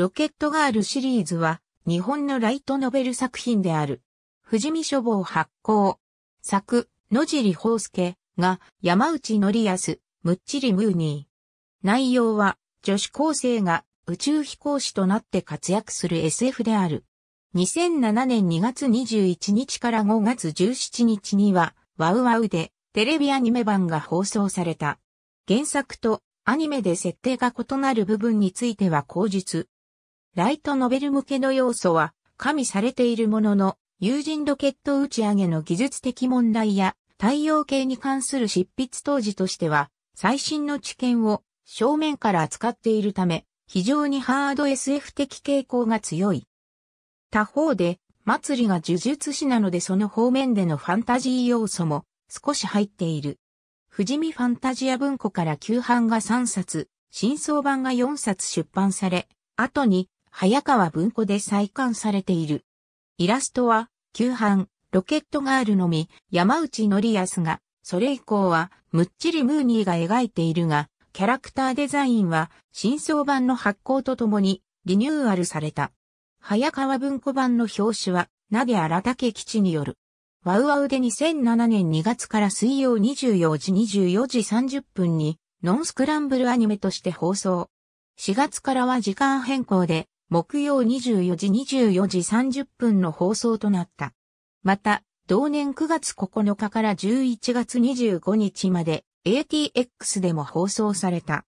ロケットガールシリーズは日本のライトノベル作品である。富士見書房発行。作、野尻宝介が山内則康、むっちりムーニー。内容は女子高生が宇宙飛行士となって活躍する SF である。2007年2月21日から5月17日には、ワウワウでテレビアニメ版が放送された。原作とアニメで設定が異なる部分については口述、ライトノベル向けの要素は加味されているものの、有人ロケット打ち上げの技術的問題や太陽系に関する執筆当時としては、最新の知見を正面から扱っているため、非常にハード SF 的傾向が強い。他方で、祭りが呪術師なのでその方面でのファンタジー要素も少し入っている。富士見ファンタジア文庫から旧版が3冊、新装版が4冊出版され、後に早川文庫で再刊されている。イラストは、旧版、ロケットガールのみ、山内や康が、それ以降は、むっちりムーニーが描いているが、キャラクターデザインは、新装版の発行とともに、リニューアルされた。早川文庫版の表紙は、なげ荒竹基地による。ワウワウで2007年2月から水曜24時24時30分に、ノンスクランブルアニメとして放送。4月からは時間変更で、木曜24時24時30分の放送となった。また、同年9月9日から11月25日まで ATX でも放送された。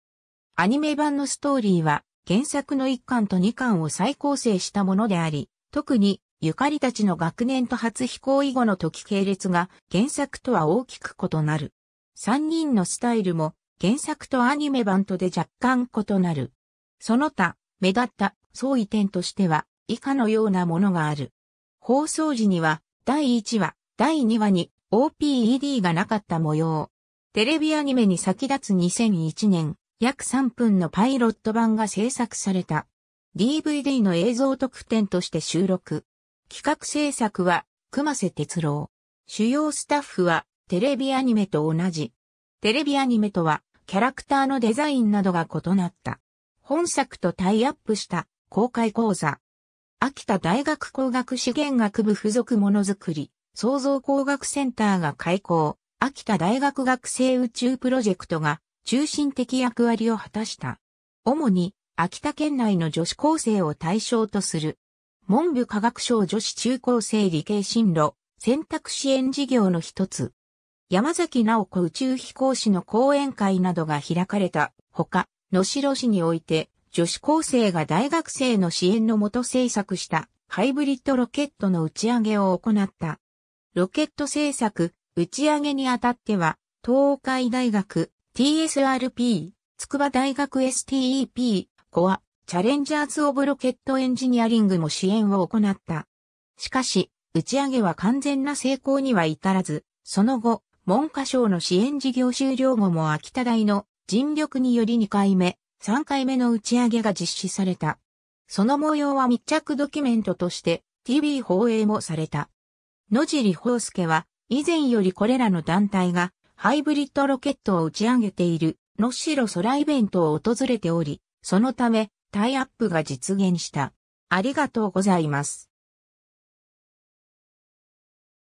アニメ版のストーリーは原作の1巻と2巻を再構成したものであり、特にゆかりたちの学年と初飛行以後の時系列が原作とは大きく異なる。3人のスタイルも原作とアニメ版とで若干異なる。その他、目立った相違点としては、以下のようなものがある。放送時には、第1話、第2話に OPED がなかった模様。テレビアニメに先立つ2001年、約3分のパイロット版が制作された。DVD の映像特典として収録。企画制作は、熊瀬哲郎。主要スタッフは、テレビアニメと同じ。テレビアニメとは、キャラクターのデザインなどが異なった。本作とタイアップした公開講座。秋田大学工学資源学部附属ものづくり、創造工学センターが開校。秋田大学学生宇宙プロジェクトが中心的役割を果たした。主に秋田県内の女子高生を対象とする。文部科学省女子中高生理系進路選択支援事業の一つ。山崎直子宇宙飛行士の講演会などが開かれたほか、野城市において女子高生が大学生の支援のもと制作したハイブリッドロケットの打ち上げを行った。ロケット制作、打ち上げにあたっては、東海大学、TSRP、筑波大学 STEP、コア、チャレンジャーズ・オブ・ロケット・エンジニアリングも支援を行った。しかし、打ち上げは完全な成功には至らず、その後、文科省の支援事業終了後も秋田大の尽力により2回目、3回目の打ち上げが実施された。その模様は密着ドキュメントとして TV 放映もされた。野尻宝介は以前よりこれらの団体がハイブリッドロケットを打ち上げているし代空イベントを訪れており、そのためタイアップが実現した。ありがとうございます。